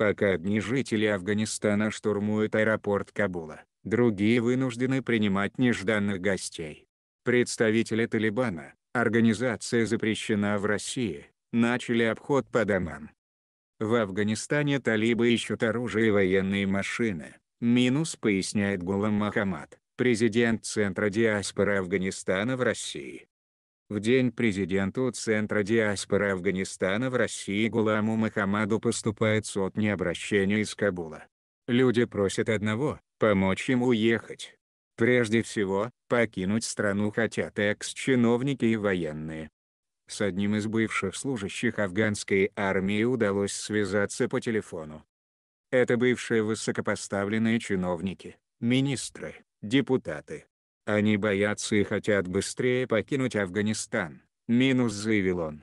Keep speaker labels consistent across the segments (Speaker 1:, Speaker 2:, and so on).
Speaker 1: Пока одни жители Афганистана штурмуют аэропорт Кабула, другие вынуждены принимать нежданных гостей. Представители Талибана, организация запрещена в России, начали обход по домам. В Афганистане талибы ищут оружие и военные машины, минус поясняет Гулам Махамад, президент Центра диаспоры Афганистана в России. В день президенту Центра диаспоры Афганистана в России Гуламу Мухаммаду поступает сотни обращений из Кабула. Люди просят одного – помочь им уехать. Прежде всего, покинуть страну хотят экс-чиновники и военные. С одним из бывших служащих афганской армии удалось связаться по телефону. Это бывшие высокопоставленные чиновники, министры, депутаты, они боятся и хотят быстрее покинуть Афганистан, минус заявил он.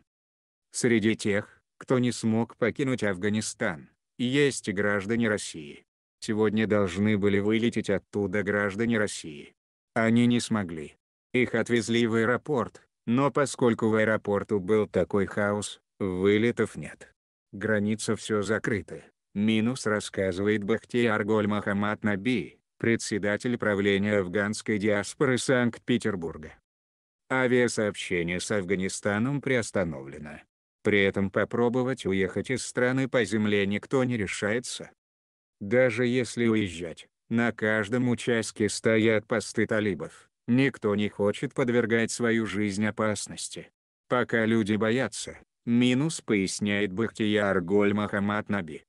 Speaker 1: Среди тех, кто не смог покинуть Афганистан, есть и граждане России. Сегодня должны были вылететь оттуда граждане России. Они не смогли. Их отвезли в аэропорт, но поскольку в аэропорту был такой хаос, вылетов нет. Граница все закрыта. Минус рассказывает Бахтияр Голь Наби, председатель правления афганской диаспоры Санкт-Петербурга. Авиасообщение с Афганистаном приостановлено. При этом попробовать уехать из страны по земле никто не решается. Даже если уезжать, на каждом участке стоят посты талибов, никто не хочет подвергать свою жизнь опасности. Пока люди боятся, минус поясняет Бахтияр Голь Махамад Наби.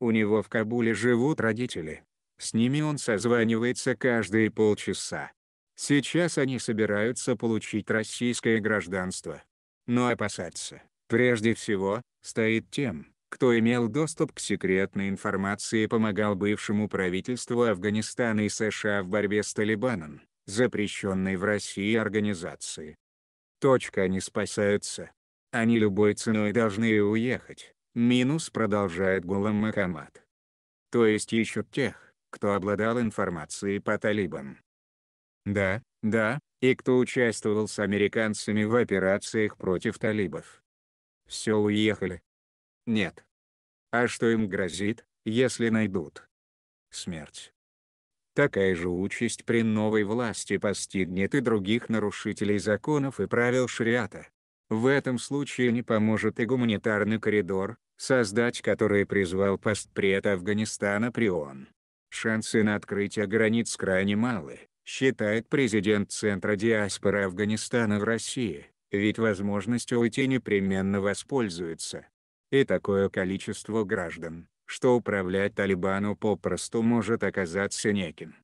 Speaker 1: У него в Кабуле живут родители, с ними он созванивается каждые полчаса. Сейчас они собираются получить российское гражданство. Но опасаться, прежде всего, стоит тем, кто имел доступ к секретной информации и помогал бывшему правительству Афганистана и США в борьбе с Талибаном, запрещенной в России организации. Точка они спасаются. Они любой ценой должны уехать, минус продолжает Гулам Махамад. То есть ищут тех, кто обладал информацией по талибам. Да, да, и кто участвовал с американцами в операциях против талибов. Все уехали. Нет. А что им грозит, если найдут? Смерть. Такая же участь при новой власти постигнет и других нарушителей законов и правил шариата. В этом случае не поможет и гуманитарный коридор, создать который призвал постпред Афганистана при ООН. Шансы на открытие границ крайне малы, считает президент Центра диаспоры Афганистана в России, ведь возможностью уйти непременно воспользуются. И такое количество граждан, что управлять Талибану попросту может оказаться неким.